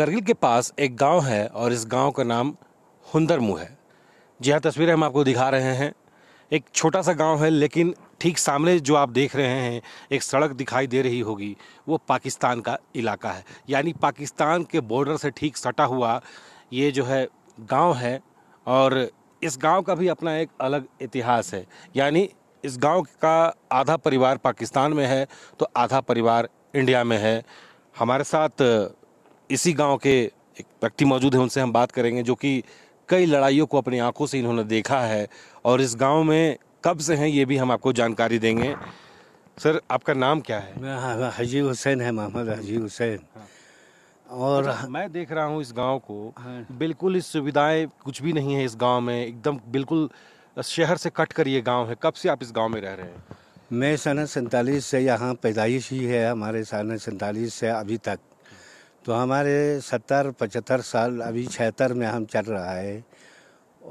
करगिल के पास एक गांव है और इस गांव का नाम हुंदरमू है जी हाँ तस्वीरें हम आपको दिखा रहे हैं एक छोटा सा गांव है लेकिन ठीक सामने जो आप देख रहे हैं एक सड़क दिखाई दे रही होगी वो पाकिस्तान का इलाका है यानी पाकिस्तान के बॉर्डर से ठीक सटा हुआ ये जो है गांव है और इस गांव का भी अपना एक अलग इतिहास है यानी इस गांव का आधा परिवार पाकिस्तान में है तो आधा परिवार इंडिया में है हमारे साथ इसी गांव के एक व्यक्ति मौजूद हैं उनसे हम बात करेंगे जो कि कई लड़ाइयों को अपनी आंखों से इन्होंने देखा है और इस गांव में कब से हैं ये भी हम आपको जानकारी देंगे सर आपका नाम क्या है हाँ, हाँ, हजीब हुसैन है मोहम्मद हजीब हुसैन हाँ। और अच्छा, मैं देख रहा हूँ इस गांव को बिल्कुल इस सुविधाएं कुछ भी नहीं है इस गांव में एकदम बिल्कुल शहर से कट कर ये गांव है कब से आप इस गांव में रह रहे हैं मैं सन सैंतालीस से यहाँ पैदाइश ही है हमारे सन सैंतालीस से अभी तक तो हमारे सत्तर पचहत्तर साल अभी छिहत्तर में हम चल रहा है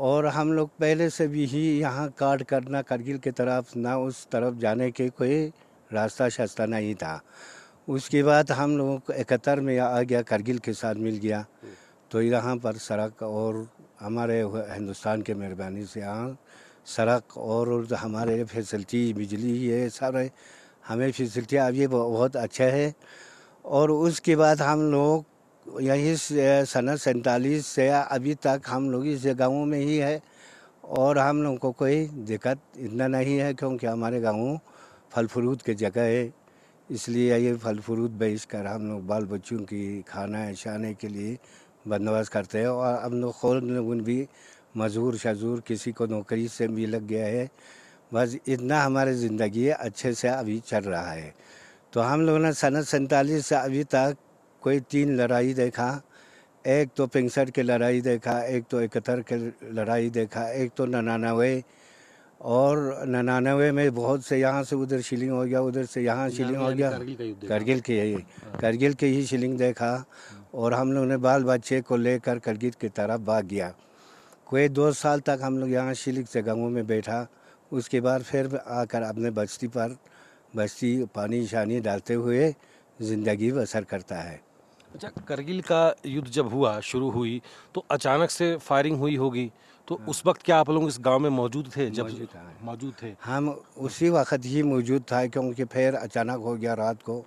और हम लोग पहले से भी ही यहाँ काट करना करगिल के तरफ ना उस तरफ जाने के कोई रास्ता शास्ता नहीं था उसके बाद हम लोगों को इकहत्तर में आ गया करगिल के साथ मिल गया तो यहाँ पर सड़क और हमारे हिंदुस्तान के मेहरबानी से यहाँ सड़क और हमारे फैसिलिटी बिजली ये सारे हमें फैसिलिटियाँ अब ये बहुत अच्छा है और उसके बाद हम लोग यहीं से सन सैंतालीस से अभी तक हम लोग इस गाँव में ही है और हम लोगों को कोई दिक्कत इतना नहीं है क्योंकि हमारे गाँव फल फ्रूट की जगह है इसलिए ये फल फ्रूट कर हम लोग बाल बच्चों की खाना छाने के लिए बंदोबस्त करते हैं और हम लोग खुद लोगों भी मजदूर शजूर किसी को नौकरी से भी लग गया है बस इतना हमारे ज़िंदगी अच्छे से अभी चल रहा है तो हम लोगों ने सनत सैंतालीस से अभी तक कोई तीन लड़ाई देखा एक तो पैंसठ की लड़ाई देखा एक तो इकहत्तर की लड़ाई देखा एक तो ननानवे और ननानवे में बहुत से यहाँ से उधर शिलिंग हो गया उधर से यहाँ शिलिंग हो गया करगिल के ही करगिल के हाँ। ही शिलिंग देखा हाँ। और हम लोग ने बाल बच्चे को लेकर करगिल की तरफ भाग गया कोई दो साल तक हम लोग यहाँ शिलिंग से गाँवों में बैठा उसके बाद फिर आकर अपने बस्ती पर बस्ती पानी शानी डालते हुए ज़िंदगी बसर करता है अच्छा करगिल का युद्ध जब हुआ शुरू हुई तो अचानक से फायरिंग हुई होगी तो हाँ। उस वक्त क्या आप लोग इस गांव में मौजूद थे जब मौजूद थे हम उसी वक्त ही मौजूद था क्योंकि फिर अचानक हो गया रात को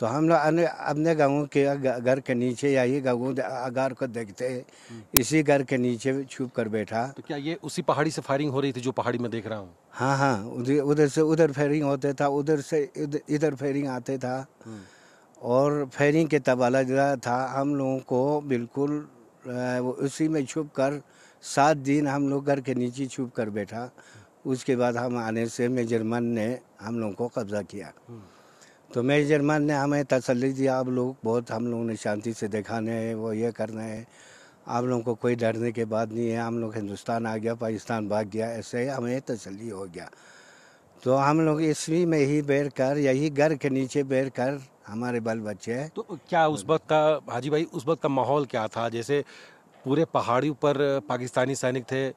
तो हम लोग अपने अपने गाँव के घर के नीचे या ये गाँव अगार को देखते हम्म। इसी घर के नीचे छुप कर बैठा तो क्या ये उसी पहाड़ी से फायरिंग हो रही थी जो पहाड़ी में देख रहा हूँ हाँ हाँ उधर से उधर फायरिंग होते था उधर से इधर फायरिंग आते था हम्म। और फायरिंग के तबाला था हम लोगों को बिल्कुल उसी में छुप कर सात दिन हम लोग घर के नीचे छुप कर बैठा हम्म। उसके बाद हम आने से मेजरमन ने हम लोगों को कब्जा किया तो मेजरमान ने हमें तसली दिया आप लोग बहुत हम लोग ने शांति से दिखाने हैं वो ये करना है आप लोगों को कोई डरने के बाद नहीं है हम लोग हिंदुस्तान आ गया पाकिस्तान भाग गया ऐसे हमें तसली हो गया तो हम लोग इसवी में ही बैठ कर यही घर के नीचे बैठ कर हमारे बाल बच्चे हैं तो क्या उस वक्त का हाजी भाई उस वक्त का माहौल क्या था जैसे पूरे पहाड़ी पर पाकिस्तानी सैनिक थे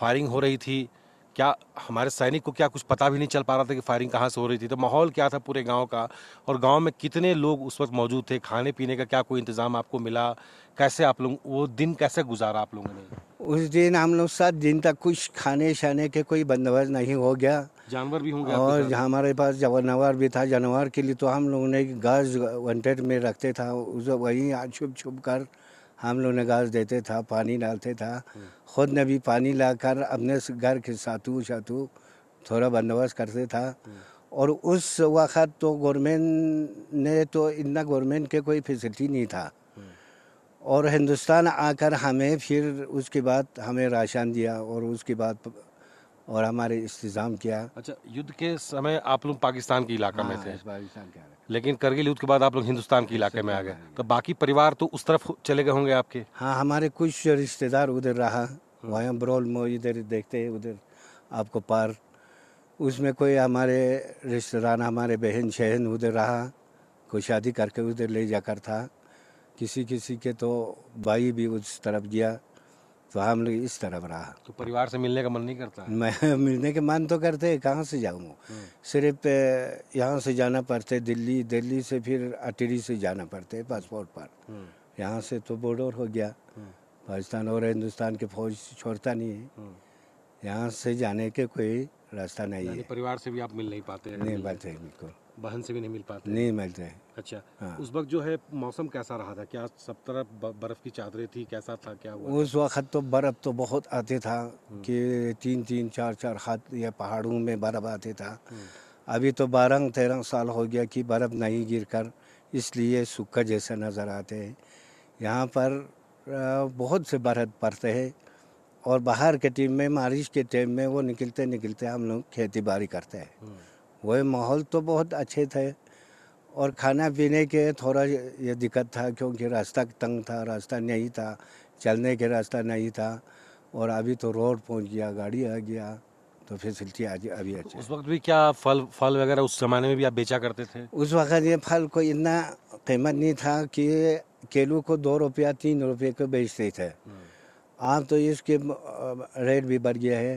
फायरिंग हो रही थी क्या हमारे सैनिक को क्या कुछ पता भी नहीं चल पा रहा था कि फायरिंग कहाँ से हो रही थी तो माहौल क्या था पूरे गांव का और गांव में कितने लोग उस वक्त मौजूद थे खाने पीने का क्या कोई इंतज़ाम आपको मिला कैसे आप लोग वो दिन कैसे गुजारा आप लोगों ने उस दिन हम लोग सात दिन तक कुछ खाने शाने के कोई बंदोबस्त नहीं हो गया जानवर भी होंगे और हमारे पास जानवर भी था जानवर के लिए तो हम लोगों ने गैस वेड में रखते था उस वहीं छुप छुप कर हम लोग नगाज देते था पानी डालते था खुद ने भी पानी लाकर अपने घर के सातू शातू थोड़ा बंदोबस्त करते था और उस वक़्त तो गवर्नमेंट ने तो इतना गवर्नमेंट के कोई फैसिलिटी नहीं था और हिंदुस्तान आकर हमें फिर उसके बाद हमें राशन दिया और उसके बाद और हमारे इंतजाम किया अच्छा युद्ध के समय आप लोग पाकिस्तान के इलाका में हाँ, थे पाकिस्तान के लेकिन करगिल युद्ध के बाद आप लोग हिंदुस्तान के इलाके में आ गए तो बाकी परिवार तो उस तरफ चले गए होंगे आपके हाँ हमारे कुछ रिश्तेदार उधर रहा वहाँ ब्रोल में इधर देखते उधर आपको पार उसमें कोई हमारे रिश्तेदार हमारे बहन शहन उधर रहा कोई शादी करके उधर ले जाकर था किसी किसी के तो भाई भी उस तरफ गया तो हम लोग इस तरफ रहा तो परिवार से मिलने का मन नहीं करता मैं मिलने के मन तो करते कहाँ से जाऊँ हम्म। सिर्फ यहाँ से जाना पड़ते दिल्ली दिल्ली से फिर अटेरी से जाना पड़ते पासपोर्ट पर हम्म। यहाँ से तो बॉर्डर हो गया हम्म। पाकिस्तान और हिंदुस्तान के फौज छोड़ता नहीं है यहाँ से जाने के कोई रास्ता नहीं है परिवार से भी आप मिल नहीं पाते नहीं पाते बिल्कुल बहन से भी नहीं मिल पाते नहीं मिलते हैं अच्छा हाँ। उस वक्त जो है मौसम कैसा रहा था क्या सब तरफ बर्फ़ की चादरें थी कैसा था क्या हुआ उस वक्त तो बर्फ़ तो बहुत आते था हम्म। कि तीन तीन चार चार हाथ या पहाड़ों में बर्फ़ आते था हम्म। अभी तो बारह तेरह साल हो गया कि बर्फ़ नहीं गिर कर इसलिए सूखा जैसा नज़र आते हैं यहाँ पर बहुत से बर्फ़ पड़ते हैं और बाहर के टीम में बारिश के टाइम में वो निकलते निकलते हम लोग खेती बाड़ी करते हैं हम्म। वही माहौल तो बहुत अच्छे थे और खाना पीने के थोड़ा ये दिक्कत था क्योंकि रास्ता तंग था रास्ता नहीं था चलने के रास्ता नहीं था और अभी तो रोड पहुंच गया गाड़ी आ गया तो फैसिलिटी आज अभी अच्छी उस वक्त भी क्या फल फल वगैरह उस ज़माने में भी आप बेचा करते थे उस वक्त ये फल को इतना कीमत नहीं था कि केलू को दो रुपया तीन रुपये को बेचते थे आप हम्म। तो इसके रेट भी बढ़ गया है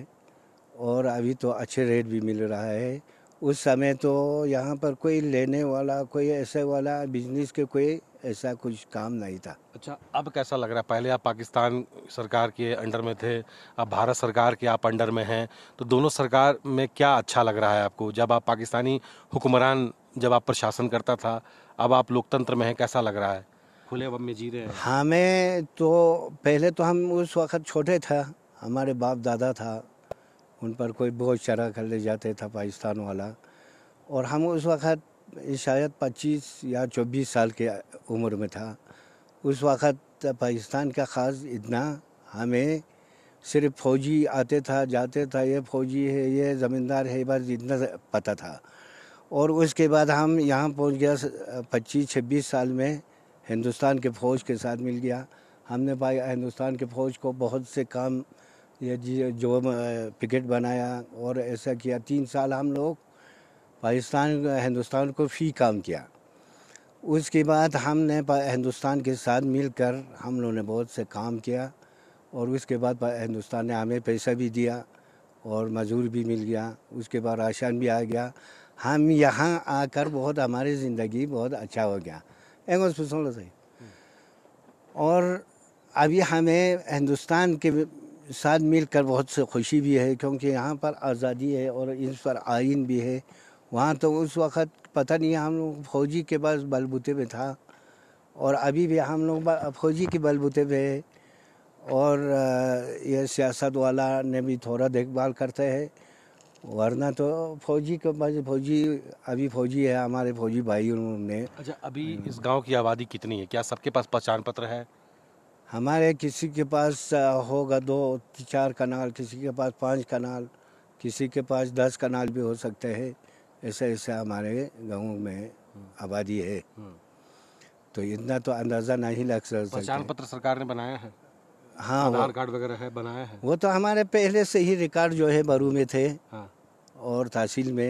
और अभी तो अच्छे रेट भी मिल रहा है उस समय तो यहाँ पर कोई लेने वाला कोई ऐसे वाला बिजनेस के कोई ऐसा कुछ काम नहीं था अच्छा अब कैसा लग रहा है पहले आप पाकिस्तान सरकार के अंडर में थे अब भारत सरकार के आप अंडर में हैं तो दोनों सरकार में क्या अच्छा लग रहा है आपको जब आप पाकिस्तानी हुक्मरान जब आप प्रशासन करता था अब आप लोकतंत्र में हैं कैसा लग रहा है खुले अब में जी रहे हैं हमें हाँ, तो पहले तो हम उस वक्त छोटे था हमारे बाप दादा था उन पर कोई बोझ चढ़ा कर ले जाते था पाकिस्तान वाला और हम उस वक़्त शायद 25 या 24 साल के उम्र में था उस वक़्त पाकिस्तान का ख़ास इतना हमें सिर्फ फौजी आते था जाते था ये फौजी है ये ज़मींदार है बस इतना पता था और उसके बाद हम यहाँ पहुँच गया पच्चीस छब्बीस साल में हिंदुस्तान के फ़ौज के साथ मिल गया हमने पाया हिंदुस्तान के फ़ौज को बहुत से काम ये जी जो पिकेट बनाया और ऐसा किया तीन साल हम लोग पाकिस्तान हिंदुस्तान को फी काम किया उसके बाद हमने हिंदुस्तान के साथ मिलकर हम लोगों ने बहुत से काम किया और उसके बाद हिंदुस्तान ने हमें पैसा भी दिया और मजदूर भी मिल गया उसके बाद राशन भी आ गया हम यहाँ आकर बहुत हमारी ज़िंदगी बहुत अच्छा हो गया एक और हम्म। अभी हमें हिंदुस्तान के साथ मिलकर बहुत से खुशी भी है क्योंकि यहाँ पर आज़ादी है और इस पर आइन भी है वहाँ तो उस वक़्त पता नहीं हम लोग फौजी के पास बलबूते में था और अभी भी हम लोग फौजी के बलबूते पे है और यह सियासत वाला ने भी थोड़ा देखभाल करते हैं वरना तो फौजी के पास फौजी अभी फौजी है हमारे फौजी भाई उन्होंने अच्छा अभी हम्म। इस गांव की आबादी कितनी है क्या सबके पास पहचान पत्र है हमारे किसी के पास होगा दो चार कनाल किसी के पास पांच कनाल किसी के पास दस कनाल भी हो सकते हैं ऐसे ऐसे हमारे गाँव में आबादी है हम्म। तो इतना तो अंदाज़ा नहीं लग सकता पहचान पत्र सरकार ने बनाया है हाँ आधार कार्ड वगैरह है बनाया है वो तो हमारे पहले से ही रिकॉर्ड जो है बरू में थे हाँ। और तहसील में